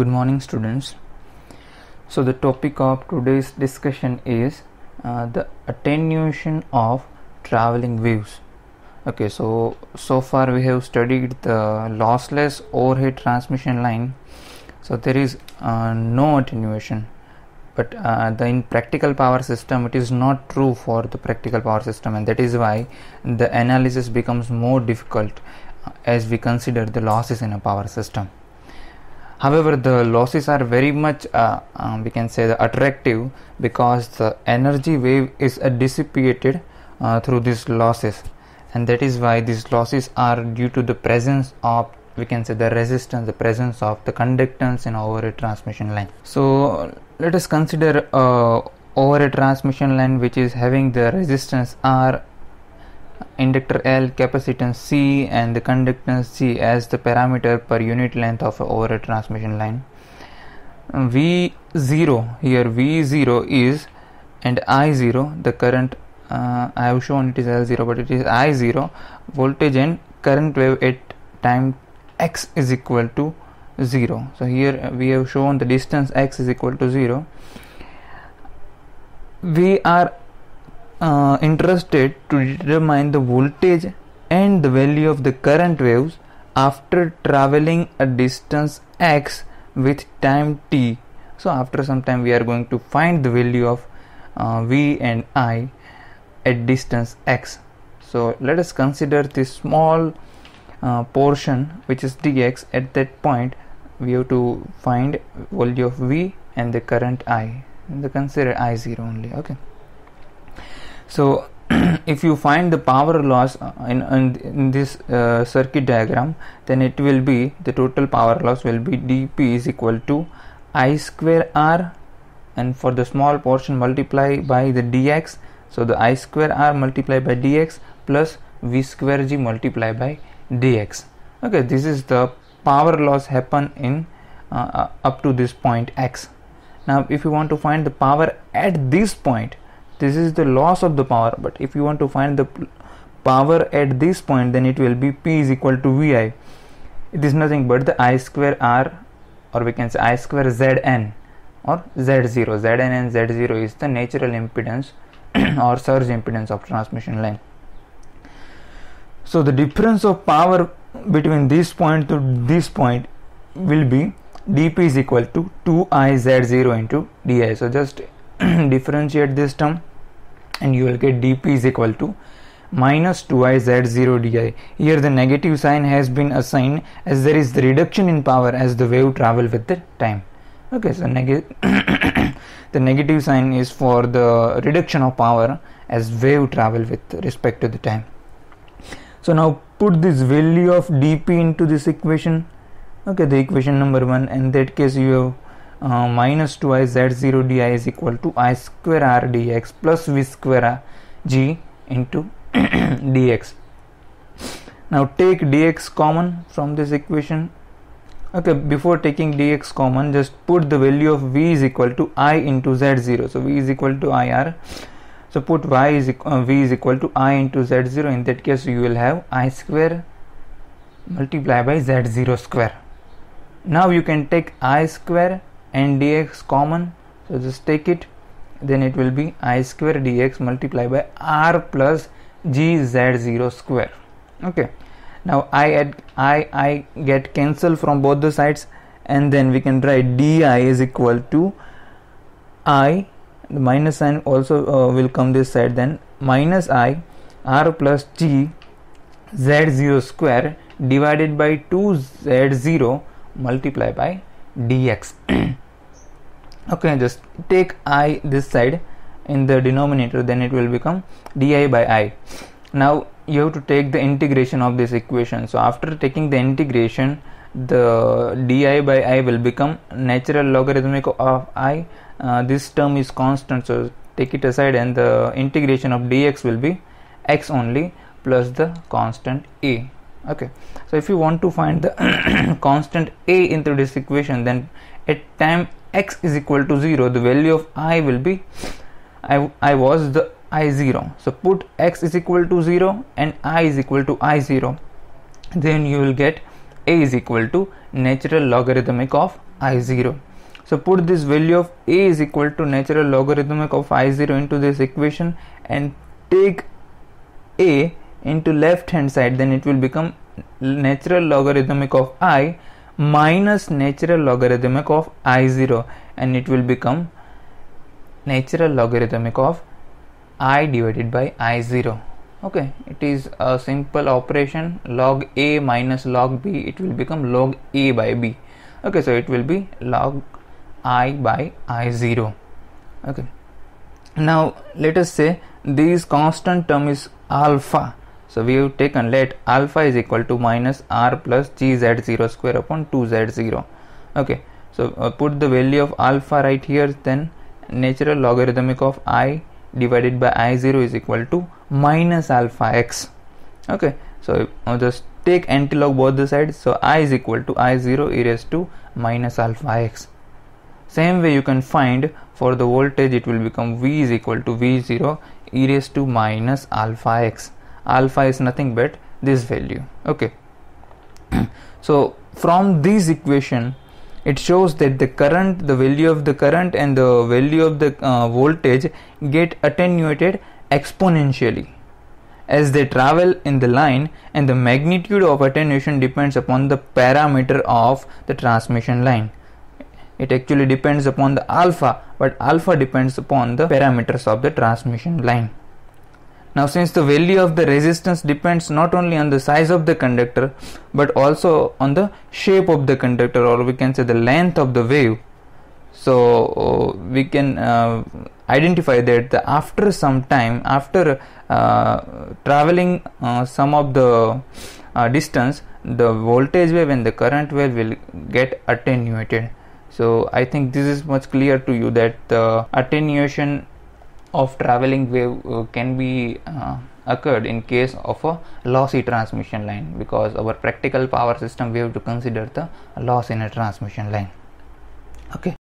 good morning students so the topic of today's discussion is uh, the attenuation of traveling waves okay so so far we have studied the lossless overhead transmission line so there is uh, no attenuation but uh, the in practical power system it is not true for the practical power system and that is why the analysis becomes more difficult uh, as we consider the losses in a power system However, the losses are very much, uh, um, we can say, the attractive because the energy wave is uh, dissipated uh, through these losses, and that is why these losses are due to the presence of we can say the resistance the presence of the conductance in over a transmission line so let us consider uh, over a transmission line which is having the resistance r inductor L, capacitance C, and the conductance C as the parameter per unit length of over a transmission line. V0 here V0 is and I0 the current uh, I have shown it is L0 but it is I0 voltage and current wave at time x is equal to 0 so here we have shown the distance x is equal to 0 we are uh, interested to determine the voltage and the value of the current waves after traveling a distance x with time t so after some time we are going to find the value of uh, v and i at distance x so let us consider this small uh, portion which is dx at that point we have to find value of v and the current i and the consider i0 only okay so if you find the power loss uh, in, in, in this uh, circuit diagram then it will be the total power loss will be dp is equal to i square r and for the small portion multiply by the dx so the i square r multiply by dx plus v square g multiply by dx okay this is the power loss happen in uh, uh up to this point x now if you want to find the power at this point this is the loss of the power but if you want to find the power at this point then it will be p is equal to vi it is nothing but the i square r or we can say i square zn or z0 zn and z0 is the natural impedance or surge impedance of transmission line so the difference of power between this point to this point will be dp is equal to 2iz0 into di so just differentiate this term and you will get dp is equal to minus 2iz0 di. Here the negative sign has been assigned as there is the reduction in power as the wave travel with the time. Okay, so negative the negative sign is for the reduction of power as wave travel with respect to the time. So now put this value of dp into this equation. Okay, the equation number one. In that case, you have uh, minus 2i z0 di is equal to i square r dx plus v square r g into dx now take dx common from this equation okay before taking dx common just put the value of v is equal to i into z0 so v is equal to ir so put y is uh, v is equal to i into z0 in that case you will have i square multiplied by z0 square now you can take i square and dx common so just take it then it will be i square dx multiplied by r plus gz0 square okay now i add i i get cancelled from both the sides and then we can write di is equal to i the minus sign also uh, will come this side then minus i r plus g z0 square divided by 2z0 multiplied by dx okay just take i this side in the denominator then it will become di by i now you have to take the integration of this equation so after taking the integration the di by i will become natural logarithmic of i uh, this term is constant so take it aside and the integration of dx will be x only plus the constant a okay so if you want to find the constant a into this equation then at time x is equal to 0 the value of i will be i, I was the i0 so put x is equal to 0 and i is equal to i0 then you will get a is equal to natural logarithmic of i0 so put this value of a is equal to natural logarithmic of i0 into this equation and take a into left hand side then it will become natural logarithmic of i minus natural logarithmic of i0 and it will become natural logarithmic of i divided by i0 okay it is a simple operation log a minus log b it will become log a by b okay so it will be log i by i0 okay now let us say this constant term is alpha so we have taken let alpha is equal to minus r plus gz0 square upon 2z0. Okay, so uh, put the value of alpha right here, then natural logarithmic of i divided by i0 is equal to minus alpha x. Okay, so uh, just take antilog both the sides, so i is equal to i0 e raised to minus alpha x. Same way you can find for the voltage, it will become v is equal to v0 e raised to minus alpha x alpha is nothing but this value okay so from this equation it shows that the current the value of the current and the value of the uh, voltage get attenuated exponentially as they travel in the line and the magnitude of attenuation depends upon the parameter of the transmission line it actually depends upon the alpha but alpha depends upon the parameters of the transmission line now since the value of the resistance depends not only on the size of the conductor but also on the shape of the conductor or we can say the length of the wave. So we can uh, identify that after some time after uh, traveling uh, some of the uh, distance the voltage wave and the current wave will get attenuated. So I think this is much clear to you that the attenuation of traveling wave uh, can be uh, occurred in case of a lossy transmission line because our practical power system we have to consider the loss in a transmission line okay